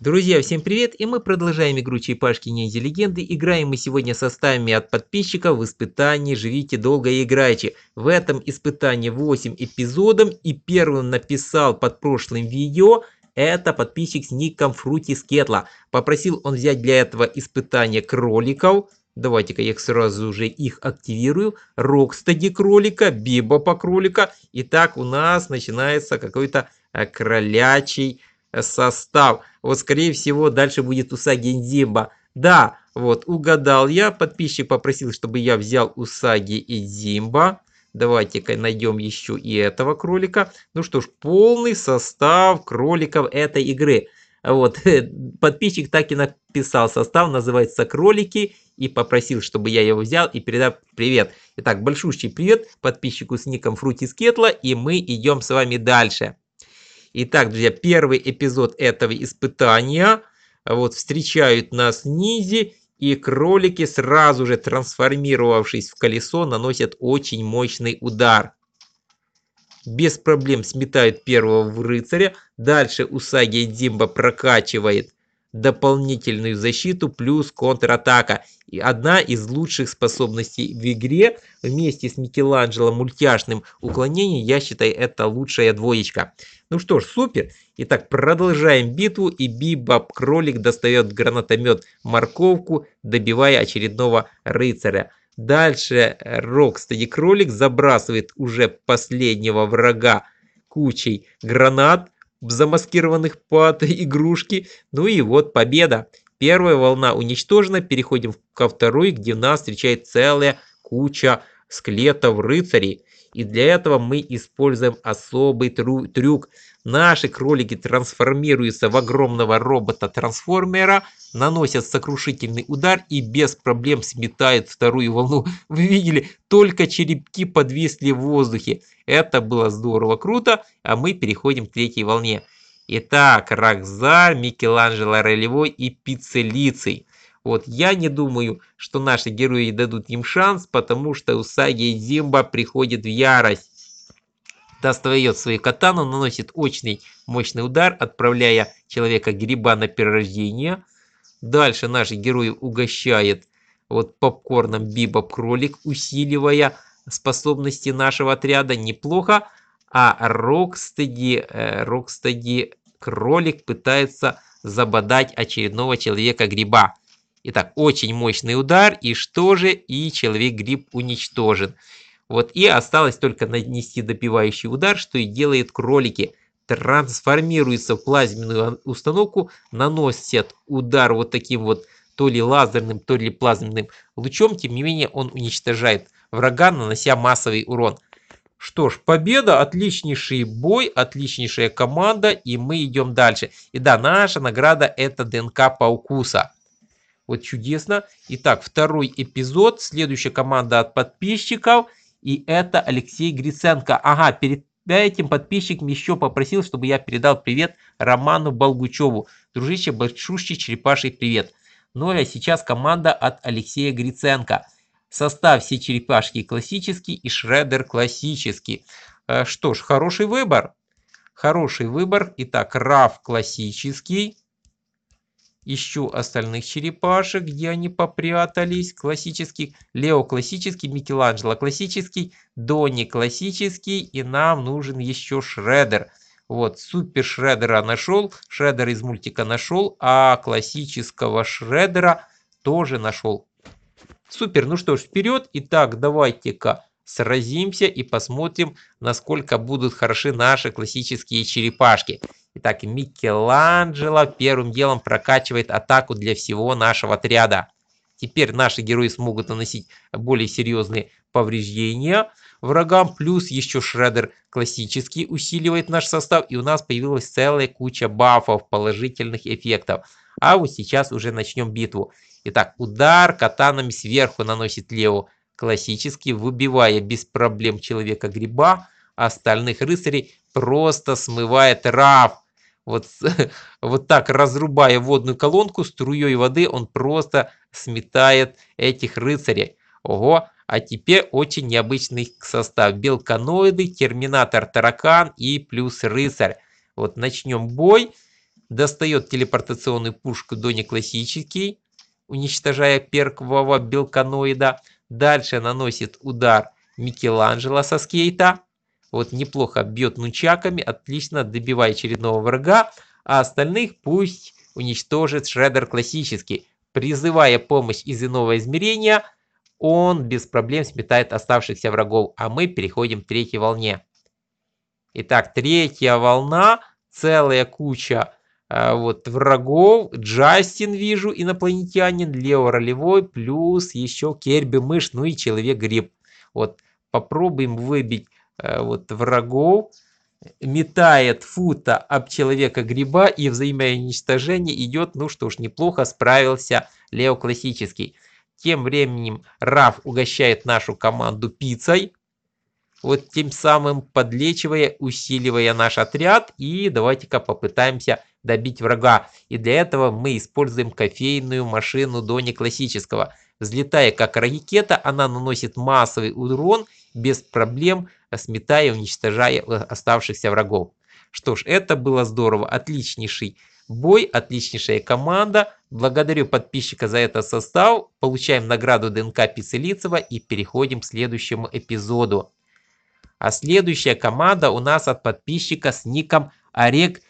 Друзья, всем привет, и мы продолжаем игру Черепашки Ниндзя Легенды. Играем мы сегодня составами от подписчиков в испытании «Живите долго и играйте». В этом испытании 8 эпизодов, и первым написал под прошлым видео это подписчик с ником Фрути Скетла. Попросил он взять для этого испытания кроликов. Давайте-ка я их сразу же их активирую. Рокстади кролика, Бибопа кролика. Итак, у нас начинается какой-то э, кролячий состав. Вот, скорее всего, дальше будет Уса Гендимба. Да, вот, угадал я. Подписчик попросил, чтобы я взял Усаги и зимба, Давайте-ка найдем еще и этого кролика. Ну что ж, полный состав кроликов этой игры. Вот, подписчик так и написал состав, называется «Кролики», и попросил, чтобы я его взял и передал привет. Итак, большущий привет подписчику с ником Фрутискетла, и мы идем с вами дальше. Итак, друзья, первый эпизод этого испытания. Вот встречают нас низи, и кролики, сразу же трансформировавшись в колесо, наносят очень мощный удар. Без проблем сметают первого в рыцаря. Дальше Усаги Димба прокачивает дополнительную защиту плюс контратака. И одна из лучших способностей в игре вместе с Микеланджело мультяшным уклонением, я считаю, это лучшая двоечка. Ну что ж, супер. Итак, продолжаем битву и Бибаб Кролик достает гранатомет морковку, добивая очередного рыцаря. Дальше Рокстеди Кролик забрасывает уже последнего врага кучей гранат замаскированных под игрушки. Ну и вот победа. Первая волна уничтожена, переходим ко второй, где нас встречает целая куча скелетов рыцарей. И для этого мы используем особый трю трюк. Наши кролики трансформируются в огромного робота-трансформера, наносят сокрушительный удар и без проблем сметают вторую волну. Вы видели, только черепки подвисли в воздухе. Это было здорово, круто, а мы переходим к третьей волне. Итак, Рокзар, Микеланджело Ролевой и Пиццелиций. Вот, я не думаю, что наши герои дадут им шанс, потому что Усаги Зимба приходит в ярость. Достает свою катану, наносит очный мощный удар, отправляя человека гриба на перерождение. Дальше наши герои угощает вот попкорном бибоп кролик, усиливая способности нашего отряда неплохо. А Рокстеди, э, Рокстеди кролик пытается забодать очередного человека гриба. Итак, очень мощный удар, и что же? И человек-гриб уничтожен. Вот и осталось только нанести допивающий удар, что и делает кролики. Трансформируется в плазменную установку, наносят удар вот таким вот то ли лазерным, то ли плазменным лучом. Тем не менее, он уничтожает врага, нанося массовый урон. Что ж, победа, отличнейший бой, отличнейшая команда, и мы идем дальше. И да, наша награда это ДНК Паукуса. Вот чудесно. Итак, второй эпизод. Следующая команда от подписчиков. И это Алексей Гриценко. Ага, перед этим подписчик еще попросил, чтобы я передал привет Роману Болгучеву. Дружище, большущий черепаший привет. Ну а сейчас команда от Алексея Гриценко. Состав все черепашки классический и шредер классический. Э, что ж, хороший выбор. Хороший выбор. Итак, Раф классический. Ищу остальных черепашек, где они попрятались. Классический, Лео классический, Микеланджело классический, Донни классический. И нам нужен еще Шредер. Вот, супер Шредера нашел, Шредер из мультика нашел, а классического Шредера тоже нашел. Супер, ну что ж, вперед. Итак, давайте-ка сразимся и посмотрим, насколько будут хороши наши классические черепашки. Итак, Микеланджело первым делом прокачивает атаку для всего нашего отряда. Теперь наши герои смогут наносить более серьезные повреждения врагам. Плюс еще Шредер классически усиливает наш состав. И у нас появилась целая куча бафов, положительных эффектов. А вот сейчас уже начнем битву. Итак, удар катанами сверху наносит Лео. Классически выбивая без проблем человека-гриба. Остальных рыцарей просто смывает Раф вот, вот так разрубая водную колонку, струей воды он просто сметает этих рыцарей. Ого, а теперь очень необычный состав. Белканоиды, Терминатор, Таракан и плюс рыцарь. Вот начнем бой. Достает телепортационную пушку Дони классический, уничтожая первого белканоида. Дальше наносит удар Микеланджело со скейта. Вот неплохо бьет нунчаками, отлично, добивая очередного врага, а остальных пусть уничтожит Шреддер классический, Призывая помощь из иного измерения, он без проблем сметает оставшихся врагов, а мы переходим к третьей волне. Итак, третья волна, целая куча э, вот врагов. Джастин вижу, инопланетянин, Лео ролевой, плюс еще Керби мышь, ну и человек-гриб. Вот попробуем выбить Э, вот, врагов, метает фута об человека гриба и взаимоуничтожение идет, ну что ж, неплохо справился Лео Классический. Тем временем Раф угощает нашу команду пиццей, вот тем самым подлечивая, усиливая наш отряд. И давайте-ка попытаемся добить врага. И для этого мы используем кофейную машину Дони Классического. Взлетая как ракета, она наносит массовый урон без проблем сметая и уничтожая э, оставшихся врагов. Что ж, это было здорово, отличнейший бой, отличнейшая команда. Благодарю подписчика за этот состав. Получаем награду ДНК Пицелицева и переходим к следующему эпизоду. А следующая команда у нас от подписчика с ником Орег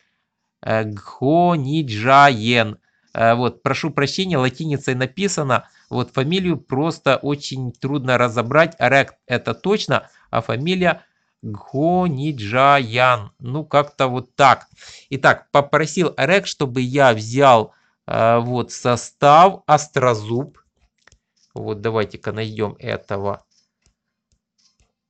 э, Гхониджаен. Э, вот, прошу прощения, латиницей написано. Вот фамилию просто очень трудно разобрать. Орег это точно а фамилия Гониджаян. Ну, как-то вот так. Итак, попросил Рек, чтобы я взял э, вот состав Острозуб. Вот давайте-ка найдем этого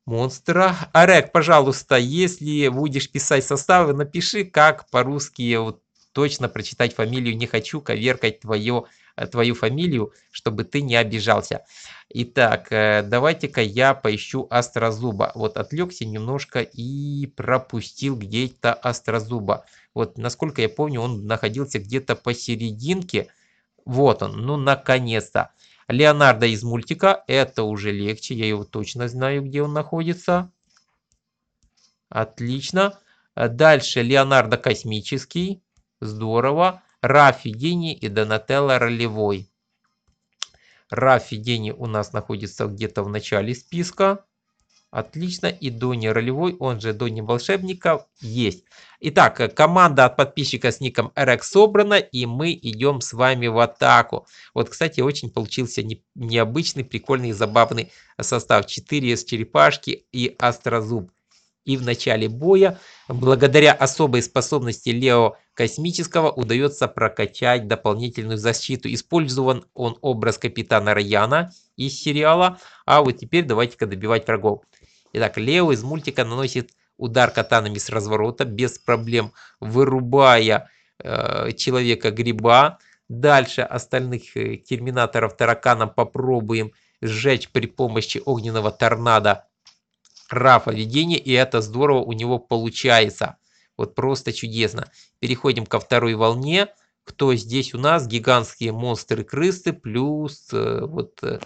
монстра. Арек, пожалуйста, если будешь писать составы, напиши, как по-русски вот, точно прочитать фамилию. Не хочу коверкать твое Э, твою фамилию, чтобы ты не обижался. Итак, э, давайте-ка я поищу Острозуба. Вот отвлекся немножко и пропустил где-то Острозуба. Вот, насколько я помню, он находился где-то посерединке. Вот он, ну наконец-то. Леонардо из мультика, это уже легче, я его точно знаю, где он находится. Отлично. Дальше Леонардо Космический, здорово. Рафи Дени и Донателло Ролевой. Рафи Дени у нас находится где-то в начале списка. Отлично. И Дони Ролевой, он же Дони Волшебников, есть. Итак, команда от подписчика с ником RX собрана, и мы идем с вами в атаку. Вот, кстати, очень получился не, необычный, прикольный, и забавный состав. 4 с черепашки и астрозуб и в начале боя. Благодаря особой способности Лео Космического удается прокачать дополнительную защиту. Использован он образ капитана Раяна из сериала. А вот теперь давайте-ка добивать врагов. Итак, Лео из мультика наносит удар катанами с разворота без проблем, вырубая э, человека-гриба. Дальше остальных э, терминаторов тараканом попробуем сжечь при помощи огненного торнадо рафа ведения, и это здорово у него получается. Вот просто чудесно. Переходим ко второй волне. Кто здесь у нас? Гигантские монстры-крысы плюс э, вот э,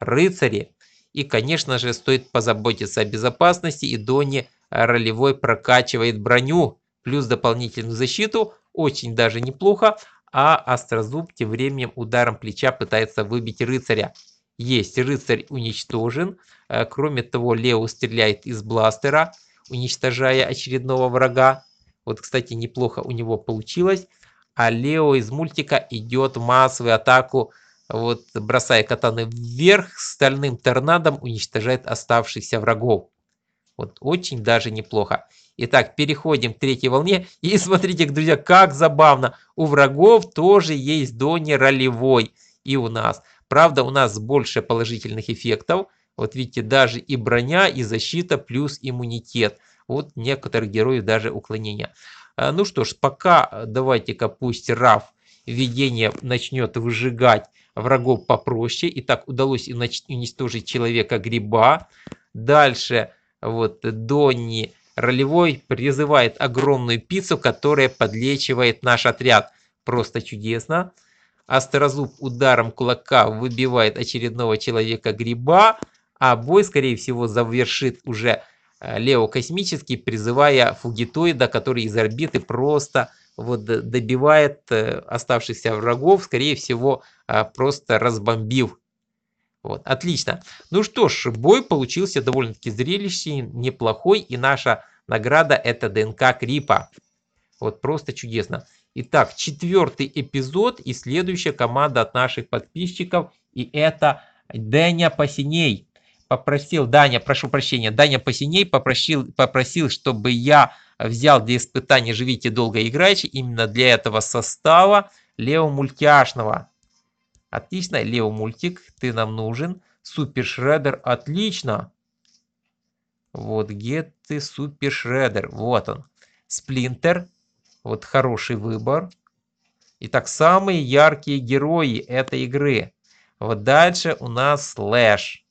рыцари. И, конечно же, стоит позаботиться о безопасности. И Дони ролевой прокачивает броню плюс дополнительную защиту. Очень даже неплохо. А Острозуб тем временем ударом плеча пытается выбить рыцаря есть. Рыцарь уничтожен. Э, кроме того, Лео стреляет из бластера, уничтожая очередного врага. Вот, кстати, неплохо у него получилось. А Лео из мультика идет в массовую атаку, вот, бросая катаны вверх, стальным торнадом уничтожает оставшихся врагов. Вот очень даже неплохо. Итак, переходим к третьей волне. И смотрите, друзья, как забавно. У врагов тоже есть Дони ролевой. И у нас. Правда, у нас больше положительных эффектов. Вот видите, даже и броня, и защита, плюс иммунитет. Вот некоторых героев даже уклонения. А, ну что ж, пока давайте-ка пусть Раф видение начнет выжигать врагов попроще. И так удалось уничтожить человека гриба. Дальше вот Донни ролевой призывает огромную пиццу, которая подлечивает наш отряд. Просто чудесно. Острозуб ударом кулака выбивает очередного человека гриба, а бой, скорее всего, завершит уже э, Лео Космический, призывая фугитоида, который из орбиты просто вот добивает э, оставшихся врагов, скорее всего, э, просто разбомбив. Вот, отлично. Ну что ж, бой получился довольно-таки зрелищный, неплохой, и наша награда это ДНК Крипа. Вот просто чудесно. Итак, четвертый эпизод и следующая команда от наших подписчиков. И это Деня Посиней. Попросил, Даня, прошу прощения, Даня Посиней попросил, попросил, чтобы я взял для испытания «Живите долго, и играйте» именно для этого состава Лео Мультяшного. Отлично, Лео Мультик, ты нам нужен. Супер Шредер, отлично. Вот где ты, Супер Шредер? Вот он. Сплинтер, вот хороший выбор. Итак, самые яркие герои этой игры. Вот дальше у нас слэш.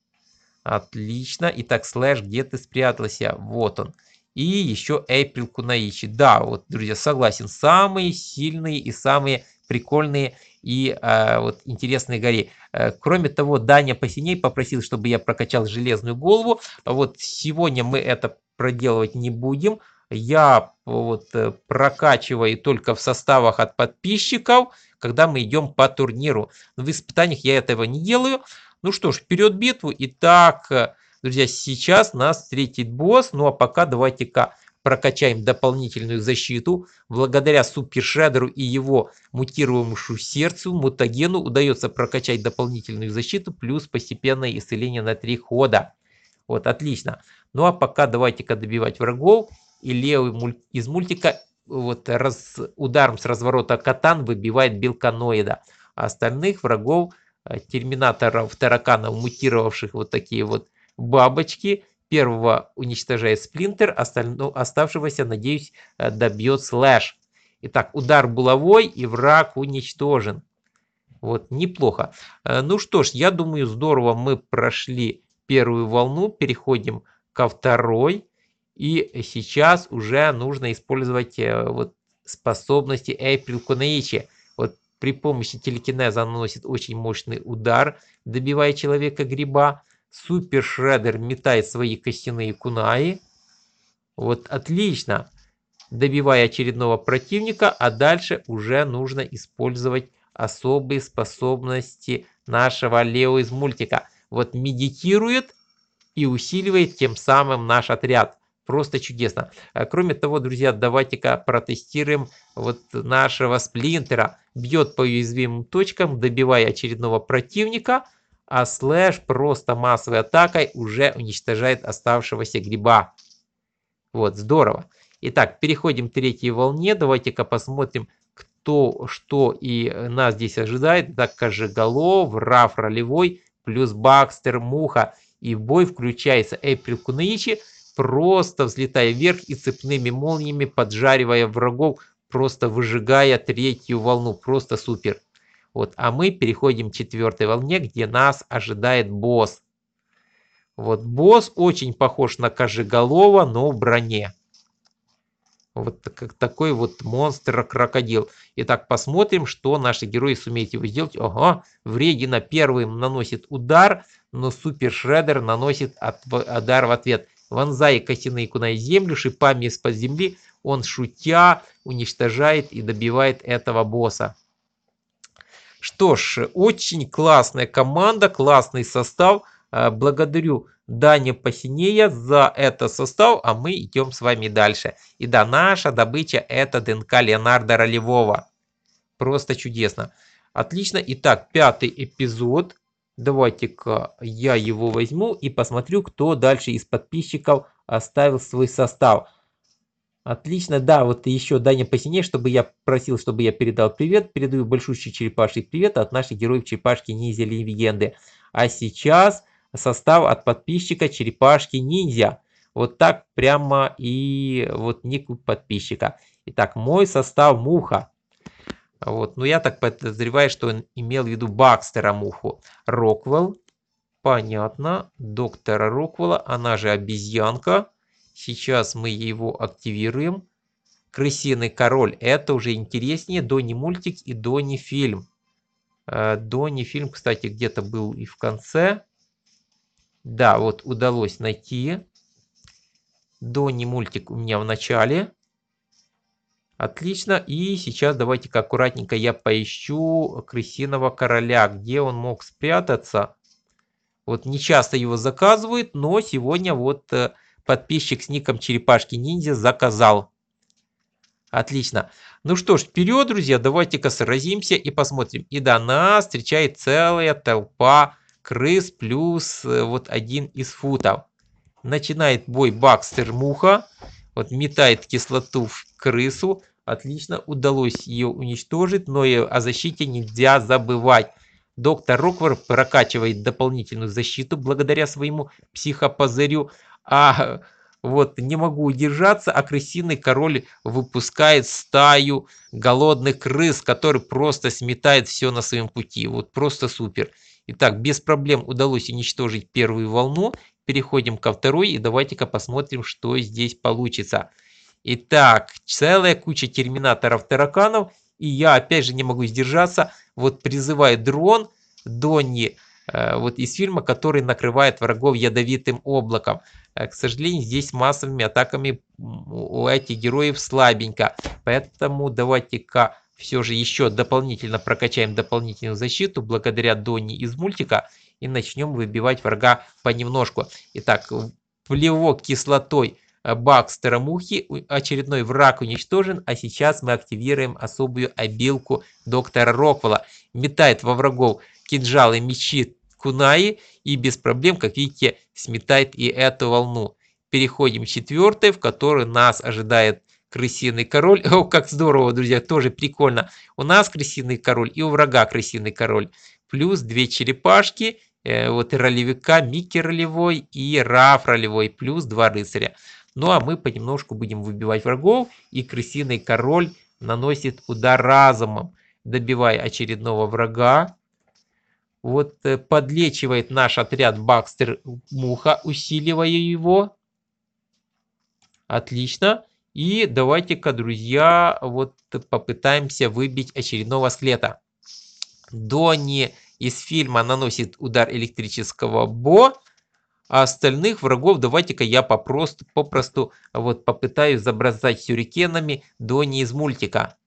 Отлично. Итак, слэш, где ты спрятался? Вот он. И еще Эйприл Кунаичи. Да, вот, друзья, согласен. Самые сильные и самые прикольные и э, вот интересные гори. Э, кроме того, Даня посиней попросил, чтобы я прокачал железную голову. Вот сегодня мы это проделывать не будем я вот э, прокачиваю только в составах от подписчиков, когда мы идем по турниру. Но в испытаниях я этого не делаю. Ну что ж, вперед битву. Итак, друзья, сейчас нас встретит босс. Ну а пока давайте-ка прокачаем дополнительную защиту. Благодаря супершедеру и его мутируемому сердцу, мутагену, удается прокачать дополнительную защиту, плюс постепенное исцеление на три хода. Вот, отлично. Ну а пока давайте-ка добивать врагов и Лео из мультика вот раз, ударом с разворота катан выбивает белканоида. А остальных врагов э, терминаторов, тараканов, мутировавших вот такие вот бабочки, первого уничтожает сплинтер, остального, оставшегося, надеюсь, э, добьет слэш. Итак, удар булавой и враг уничтожен. Вот, неплохо. Э, ну что ж, я думаю, здорово мы прошли первую волну, переходим ко второй. И сейчас уже нужно использовать э, вот способности April Kunaичи. Вот при помощи телекинеза наносит очень мощный удар, добивая человека гриба. Супер Шредер метает свои костяные кунаи. Вот отлично. Добивая очередного противника, а дальше уже нужно использовать особые способности нашего Лео из мультика. Вот медитирует и усиливает тем самым наш отряд. Просто чудесно. Э, кроме того, друзья, давайте-ка протестируем вот нашего сплинтера. Бьет по уязвимым точкам, добивая очередного противника, а слэш просто массовой атакой уже уничтожает оставшегося гриба. Вот, здорово. Итак, переходим к третьей волне. Давайте-ка посмотрим, кто, что и нас здесь ожидает. Так, Кожеголов, Раф Ролевой, плюс Бакстер, Муха. И бой включается Эприл Кунаичи – просто взлетая вверх и цепными молниями поджаривая врагов, просто выжигая третью волну, просто супер. Вот, а мы переходим к четвертой волне, где нас ожидает босс. Вот босс очень похож на Кожеголова, но в броне. Вот как такой вот монстр-крокодил. Итак, посмотрим, что наши герои сумеют его сделать. Ага, Вредина первым наносит удар, но Супер Шредер наносит удар э, в ответ вонзая костяные куна в землю, шипами из-под земли, он, шутя, уничтожает и добивает этого босса. Что ж, очень классная команда, классный состав. Э, благодарю Даня посинея за этот состав, а мы идем с вами дальше. И да, наша добыча это ДНК Леонардо Ролевого. Просто чудесно. Отлично. Итак, пятый эпизод. Давайте-ка я его возьму и посмотрю, кто дальше из подписчиков оставил свой состав. Отлично, да, вот еще Даня посинее, чтобы я просил, чтобы я передал привет. Передаю большущий черепаший привет от наших героев черепашки ниндзя легенды. А сейчас состав от подписчика черепашки ниндзя. Вот так прямо и вот ник подписчика. Итак, мой состав муха. Вот. Но я так подозреваю, что он имел в виду Бакстера Муху. Роквелл. Понятно. Доктора Роквелла, она же обезьянка. Сейчас мы его активируем. Крысиный король. Это уже интереснее. Донни мультик и Донни фильм. Э, Донни фильм, кстати, где-то был и в конце. Да, вот удалось найти. Донни мультик у меня в начале. Отлично. И сейчас давайте-ка аккуратненько я поищу крысиного короля. Где он мог спрятаться? Вот не часто его заказывают, но сегодня вот э, подписчик с ником Черепашки Ниндзя заказал. Отлично. Ну что ж, вперед, друзья, давайте-ка сразимся и посмотрим. И до нас встречает целая толпа крыс плюс э, вот один из футов. Начинает бой Бакстер Муха. Вот метает кислоту в крысу. Отлично, удалось ее уничтожить, но и о защите нельзя забывать. Доктор Роквар прокачивает дополнительную защиту благодаря своему психопозырю. А вот не могу удержаться, а крысиный король выпускает стаю голодных крыс, который просто сметает все на своем пути. Вот просто супер. Итак, без проблем удалось уничтожить первую волну. Переходим ко второй и давайте-ка посмотрим, что здесь получится. Итак, целая куча терминаторов-тараканов, и я опять же не могу сдержаться, вот призываю дрон Донни, э, вот из фильма, который накрывает врагов ядовитым облаком. Э, к сожалению, здесь массовыми атаками у этих героев слабенько, поэтому давайте-ка все же еще дополнительно прокачаем дополнительную защиту благодаря Донни из мультика и начнем выбивать врага понемножку. Итак, плевок кислотой Э, баг Старомухи, очередной враг уничтожен, а сейчас мы активируем особую обилку доктора Роквелла. Метает во врагов кинжалы, мечи, кунаи и без проблем, как видите, сметает и эту волну. Переходим к четвертой, в которой нас ожидает крысиный король. О, как здорово, друзья, тоже прикольно. У нас крысиный король и у врага крысиный король. Плюс две черепашки, э, вот и ролевика, Микки ролевой и Раф ролевой, плюс два рыцаря. Ну а мы понемножку будем выбивать врагов, и крысиный король наносит удар разумом, добивая очередного врага. Вот э, подлечивает наш отряд Бакстер Муха, усиливая его. Отлично. И давайте-ка, друзья, вот попытаемся выбить очередного скелета. Донни из фильма наносит удар электрического Бо. А остальных врагов давайте-ка я попросту, попросту а вот попытаюсь забросать сюрикенами Донни из мультика.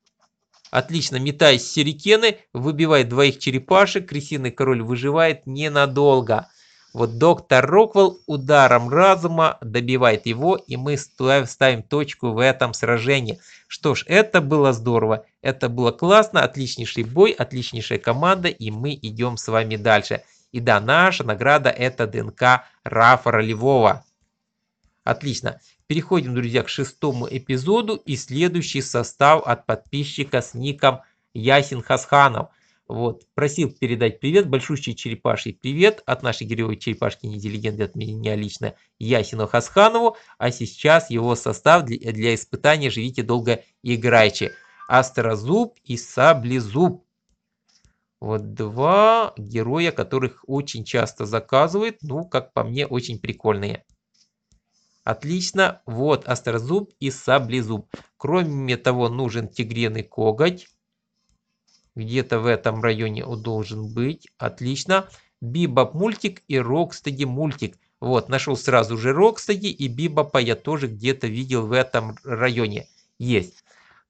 Отлично, метай сюрикены, выбивает двоих черепашек, крысиный король выживает ненадолго. Вот доктор Роквелл ударом разума добивает его, и мы ставим точку в этом сражении. Что ж, это было здорово, это было классно, отличнейший бой, отличнейшая команда, и мы идем с вами дальше. И да, наша награда это ДНК Рафа Ролевого. Отлично. Переходим, друзья, к шестому эпизоду и следующий состав от подписчика с ником Ясин Хасханов. Вот, просил передать привет, большущий черепаший привет от нашей героя черепашки недилегенды от меня лично Ясину Хасханову, а сейчас его состав для, для испытания «Живите долго, и играйте». Астрозуб и Саблезуб. Вот два героя, которых очень часто заказывают. Ну, как по мне, очень прикольные. Отлично. Вот острозуб и саблезуб. Кроме того, нужен тигриный коготь. Где-то в этом районе он должен быть. Отлично. Бибоп мультик и Рокстеди мультик. Вот, нашел сразу же Рокстеди и Бибопа я тоже где-то видел в этом районе. Есть.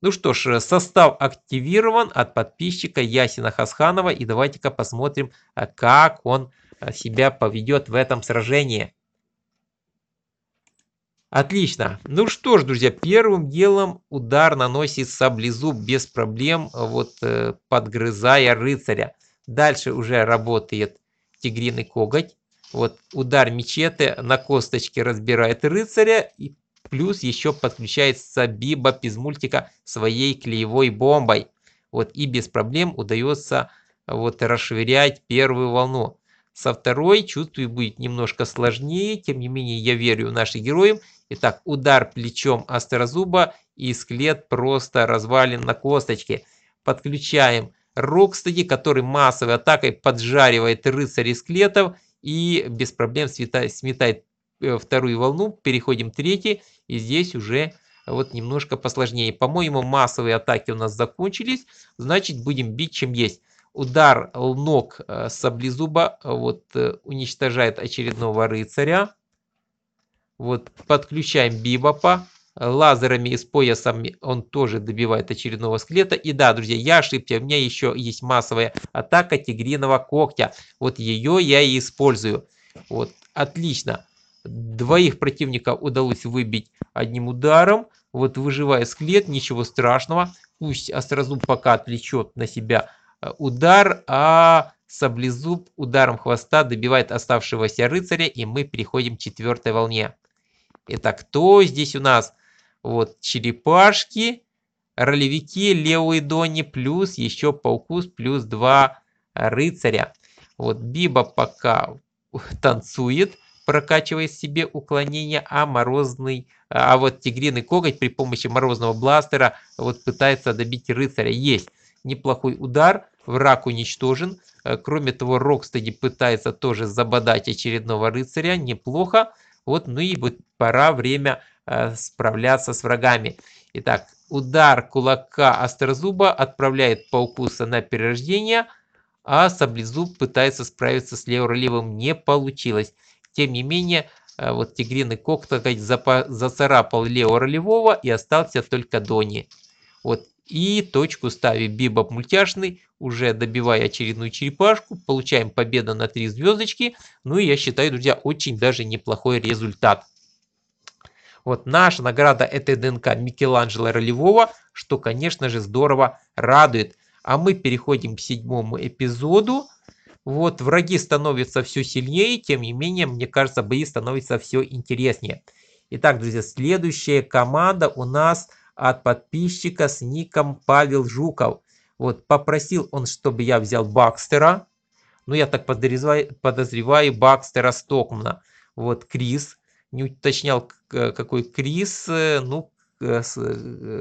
Ну что ж, э, состав активирован от подписчика Ясина Хасханова. И давайте-ка посмотрим, э, как он э, себя поведет в этом сражении. Отлично. Ну что ж, друзья, первым делом удар наносит саблезуб без проблем, вот подгрызая рыцаря. Дальше уже работает тигриный коготь. Вот удар мечеты на косточке разбирает рыцаря и Плюс еще подключается Бибоп из мультика своей клеевой бомбой. Вот и без проблем удается вот расшвырять первую волну. Со второй, чувствую, будет немножко сложнее, тем не менее я верю в наших героев. Итак, удар плечом Астрозуба и скелет просто развален на косточке. Подключаем Рокстеди, который массовой атакой поджаривает рыцарей скелетов и без проблем сметает Э, вторую волну, переходим третий и здесь уже э, вот немножко посложнее. По-моему, массовые атаки у нас закончились, значит будем бить чем есть. Удар ног э, саблезуба вот, уничтожает очередного рыцаря. Вот подключаем бибопа. Лазерами и с поясом он тоже добивает очередного скелета. И да, друзья, я ошибся, у меня еще есть массовая атака тигриного когтя. Вот ее я и использую. Вот, отлично. Двоих противника удалось выбить одним ударом. Вот выживая скелет, ничего страшного. Пусть острозуб пока отвлечет на себя э, удар, а саблезуб ударом хвоста добивает оставшегося рыцаря, и мы переходим к четвертой волне. Это кто здесь у нас? Вот черепашки, ролевики, левые дони, плюс еще паукус, плюс два рыцаря. Вот Биба пока танцует прокачивая себе уклонение, а морозный, а, а вот тигриный коготь при помощи морозного бластера вот пытается добить рыцаря. Есть неплохой удар, враг уничтожен. Э, кроме того, Рокстеди пытается тоже забодать очередного рыцаря, неплохо. Вот, ну и вот пора время э, справляться с врагами. Итак, удар кулака Острозуба отправляет Паукуса на перерождение, а Саблезуб пытается справиться с Леоролевым, не получилось. Тем не менее, э, вот Тигрин и Кок так сказать, зацарапал Лео Ролевого и остался только Дони. Вот и точку ставим бибоп мультяшный, уже добивая очередную черепашку, получаем победа на 3 звездочки. Ну и я считаю, друзья, очень даже неплохой результат. Вот наша награда это ДНК Микеланджело Ролевого, что, конечно же, здорово радует. А мы переходим к седьмому эпизоду вот враги становятся все сильнее, тем не менее, мне кажется, бои становятся все интереснее. Итак, друзья, следующая команда у нас от подписчика с ником Павел Жуков. Вот, попросил он, чтобы я взял Бакстера. Ну, я так подозреваю, подозреваю Бакстера Стокмана. Вот, Крис. Не уточнял, э, какой Крис. Э, ну, э,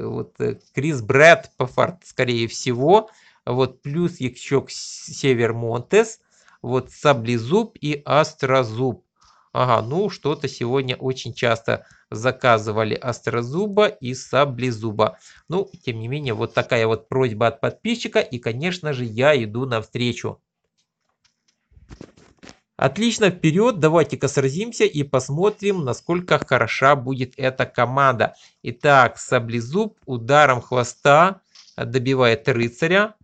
вот, Крис Брэд Брэдпофорд, скорее всего. Вот плюс, якщо Север Монтес, вот Саблезуб и Острозуб. Ага, ну что-то сегодня очень часто заказывали Острозуба и Саблезуба. Ну, тем не менее, вот такая вот просьба от подписчика. И, конечно же, я иду навстречу. Отлично, вперед, давайте-ка сразимся и посмотрим, насколько хороша будет эта команда. Итак, Саблезуб ударом хвоста добивает рыцаря.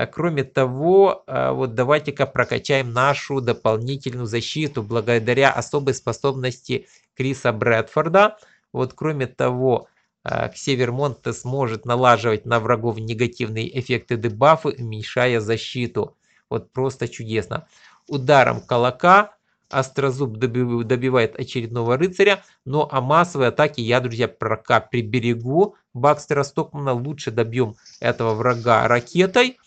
А кроме того, а, вот давайте-ка прокачаем нашу дополнительную защиту благодаря особой способности Криса Брэдфорда. Вот кроме того, а, Ксевермонт сможет налаживать на врагов негативные эффекты дебафы, уменьшая защиту. Вот просто чудесно. Ударом колока Острозуб добивает очередного рыцаря, но а массовые атаки я, друзья, пока приберегу. Бакстера Стокмана лучше добьем этого врага ракетой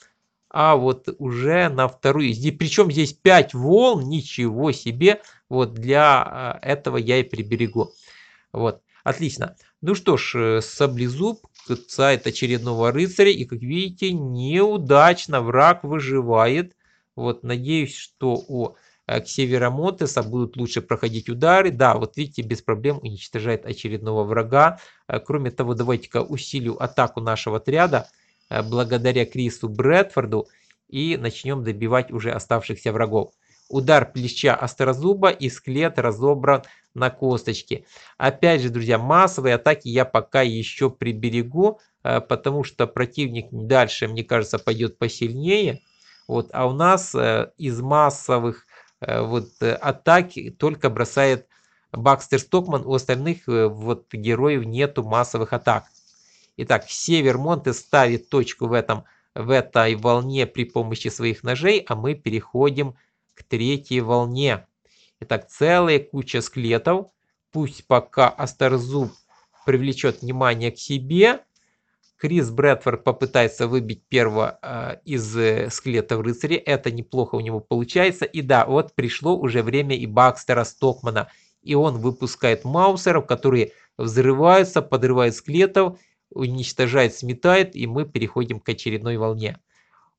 а вот уже на вторую. И причем здесь 5 волн, ничего себе. Вот для э, этого я и приберегу. Вот, отлично. Ну что ж, э, саблезуб касает очередного рыцаря. И как видите, неудачно враг выживает. Вот, надеюсь, что у э, к будут лучше проходить удары. Да, вот видите, без проблем уничтожает очередного врага. Кроме того, давайте-ка усилю атаку нашего отряда. Э, благодаря Крису Брэдфорду и начнем добивать уже оставшихся врагов. Удар плеча острозуба и склет разобран на косточке. Опять же, друзья, массовые атаки я пока еще приберегу, э, потому что противник дальше, мне кажется, пойдет посильнее. Вот, а у нас э, из массовых вот, атак только бросает Бакстер Стокман, у остальных вот, героев нету массовых атак. Итак, все Вермонты ставят точку в, этом, в этой волне при помощи своих ножей, а мы переходим к третьей волне. Итак, целая куча склетов. Пусть пока Астерзуб привлечет внимание к себе. Крис Брэдфорд попытается выбить первого э, из э, склетов рыцаря. Это неплохо у него получается. И да, вот пришло уже время и Бакстера Стокмана. И он выпускает маусеров, которые взрываются, подрывают склетов уничтожает, сметает, и мы переходим к очередной волне.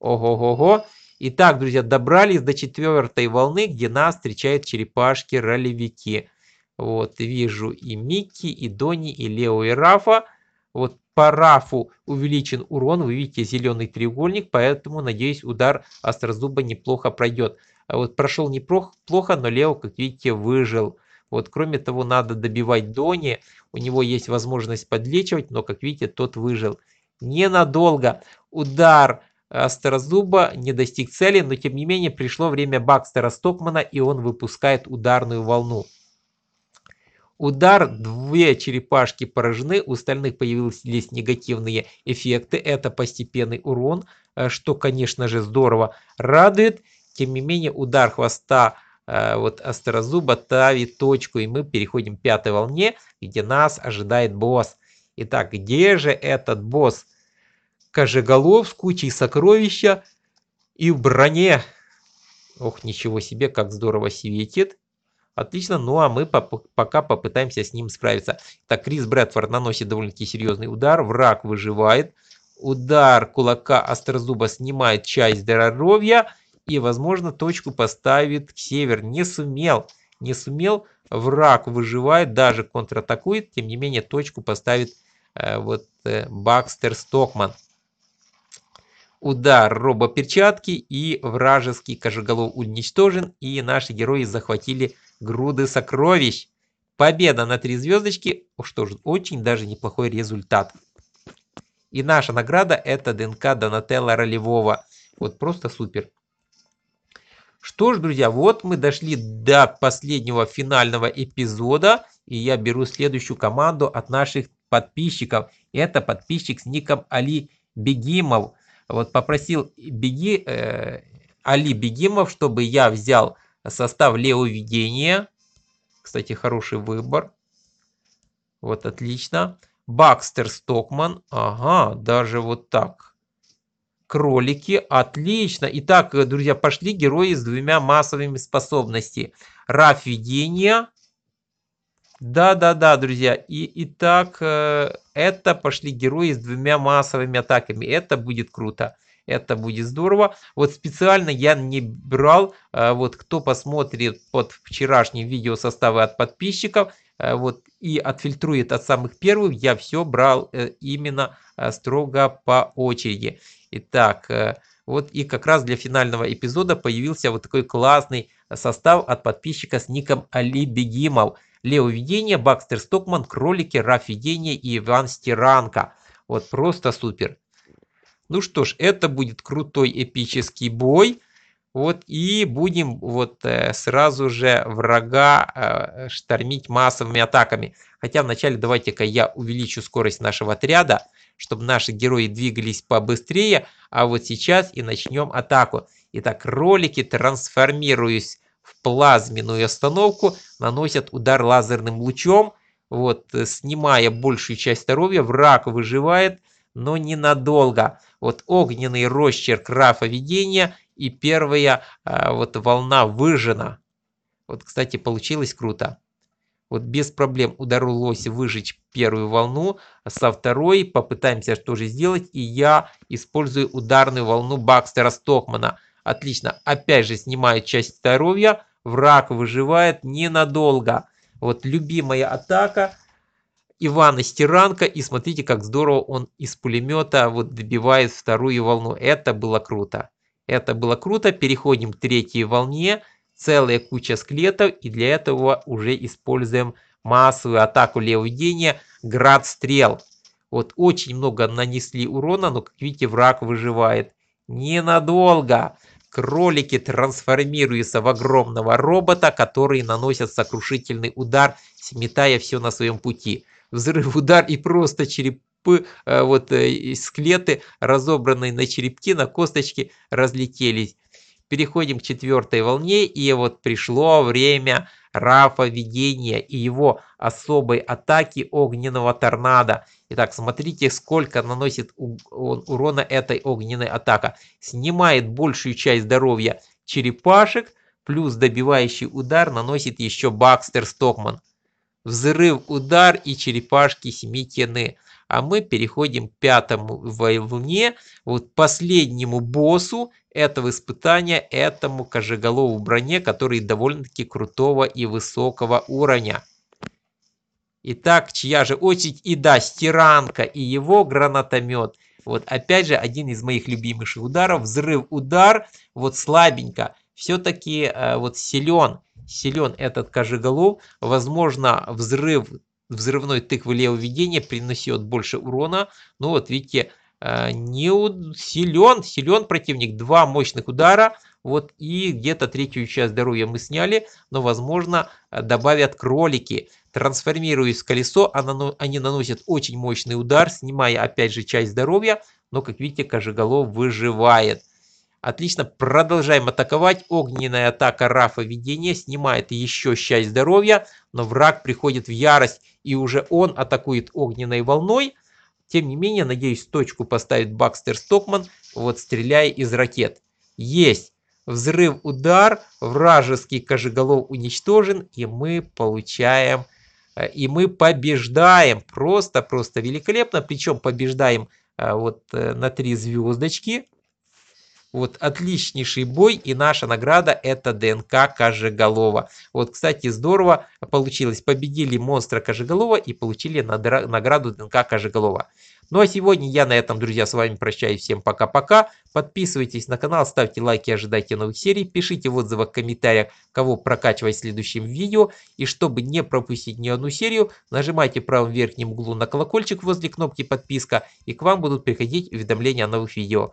Ого-го-го. Итак, друзья, добрались до четвертой волны, где нас встречают черепашки-ролевики. Вот, вижу и Микки, и Дони, и Лео, и Рафа. Вот по Рафу увеличен урон, вы видите зеленый треугольник, поэтому, надеюсь, удар острозуба неплохо пройдет. А вот прошел неплохо, но Лео, как видите, выжил. Вот, кроме того, надо добивать Дони. У него есть возможность подлечивать, но, как видите, тот выжил ненадолго. Удар э, Старозуба не достиг цели, но тем не менее пришло время Бакстера Стокмана, и он выпускает ударную волну. Удар, две черепашки поражены, у остальных появились негативные эффекты, это постепенный урон, э, что, конечно же, здорово радует. Тем не менее, удар хвоста Э, вот Острозуба тавит точку, и мы переходим к пятой волне, где нас ожидает босс. Итак, где же этот босс? Кожеголов с кучей сокровища и в броне. Ох, ничего себе, как здорово светит. Отлично, ну а мы поп пока попытаемся с ним справиться. Так, Крис Брэдфорд наносит довольно-таки серьезный удар, враг выживает. Удар кулака Острозуба снимает часть здоровья и, возможно, точку поставит к север. Не сумел, не сумел, враг выживает, даже контратакует, тем не менее точку поставит э, вот э, Бакстер Стокман. Удар робоперчатки и вражеский кожеголов уничтожен, и наши герои захватили груды сокровищ. Победа на три звездочки, что ж, очень даже неплохой результат. И наша награда это ДНК Донателла Ролевого. Вот просто супер. Что ж, друзья, вот мы дошли до последнего финального эпизода. И я беру следующую команду от наших подписчиков. Это подписчик с ником Али Бегимов. Вот попросил Беги, э, Али Бегимов, чтобы я взял состав левоведения. Кстати, хороший выбор. Вот отлично. Бакстер Стокман. Ага, даже вот так кролики. Отлично. Итак, э, друзья, пошли герои с двумя массовыми способностями. Раф видения. Да-да-да, друзья. И, итак, э, это пошли герои с двумя массовыми атаками. Это будет круто. Это будет здорово. Вот специально я не брал, э, вот кто посмотрит под вчерашним видео составы от подписчиков, вот и отфильтрует от самых первых, я все брал именно строго по очереди. Итак, э, вот и как раз для финального эпизода появился вот такой классный состав от подписчика с ником Али Бегимов. Лео Видение, Бакстер Стокман, Кролики, Раф Видение и Иван Стиранко. Вот просто супер. Ну что ж, это будет крутой эпический бой. Вот и будем вот э, сразу же врага э, штормить массовыми атаками. Хотя вначале давайте-ка я увеличу скорость нашего отряда чтобы наши герои двигались побыстрее, а вот сейчас и начнем атаку. Итак, ролики, трансформируясь в плазменную остановку, наносят удар лазерным лучом, вот, э, снимая большую часть здоровья, враг выживает, но ненадолго. Вот огненный росчерк Рафа видения и первая а, вот волна выжжена. Вот, кстати, получилось круто. Вот без проблем удалось выжечь первую волну, а со второй попытаемся что же сделать, и я использую ударную волну Бакстера Стокмана. Отлично, опять же снимаю часть здоровья, враг выживает ненадолго. Вот любимая атака Ивана Стиранка, и смотрите, как здорово он из пулемета вот добивает вторую волну. Это было круто. Это было круто, переходим к третьей волне целая куча скелетов и для этого уже используем массовую атаку левого град стрел. Вот очень много нанесли урона, но, как видите, враг выживает. Ненадолго кролики трансформируются в огромного робота, который наносит сокрушительный удар, сметая все на своем пути. Взрыв, удар и просто череп э, вот э, скелеты разобранные на черепки, на косточки, разлетелись переходим к четвертой волне, и вот пришло время Рафа видения и его особой атаки огненного торнадо. Итак, смотрите, сколько наносит урона этой огненной атака. Снимает большую часть здоровья черепашек, плюс добивающий удар наносит еще Бакстер Стокман. Взрыв, удар и черепашки семитены а мы переходим к пятому волне, вот последнему боссу этого испытания, этому кожеголову броне, который довольно-таки крутого и высокого уровня. Итак, чья же очередь? И да, стиранка и его гранатомет. Вот опять же один из моих любимых ударов. Взрыв, удар. Вот слабенько. Все-таки э, вот силен. Силен этот кожеголов. Возможно, взрыв взрывной тыквы левого ведения приносит больше урона. Ну вот видите, э, не уд... силен, силен противник. Два мощных удара. Вот и где-то третью часть здоровья мы сняли, но возможно э, добавят кролики. Трансформируясь в колесо, они наносят очень мощный удар, снимая опять же часть здоровья, но как видите, Кожеголов выживает. Отлично, продолжаем атаковать. Огненная атака Рафа Видения снимает еще часть здоровья, но враг приходит в ярость и уже он атакует огненной волной. Тем не менее, надеюсь, точку поставит Бакстер Стокман, вот стреляя из ракет. Есть! Взрыв, удар, вражеский кожеголов уничтожен, и мы получаем, э, и мы побеждаем, просто-просто великолепно, причем побеждаем э, вот э, на три звездочки, вот, отличнейший бой, и наша награда это ДНК Кожеголова. Вот, кстати, здорово получилось. Победили монстра Кожеголова и получили награду ДНК Кожеголова. Ну а сегодня я на этом, друзья, с вами прощаюсь. Всем пока-пока. Подписывайтесь на канал, ставьте лайки, ожидайте новых серий. Пишите в отзывах, в комментариях, кого прокачивать в следующем видео. И чтобы не пропустить ни одну серию, нажимайте в правом верхнем углу на колокольчик возле кнопки подписка. И к вам будут приходить уведомления о новых видео.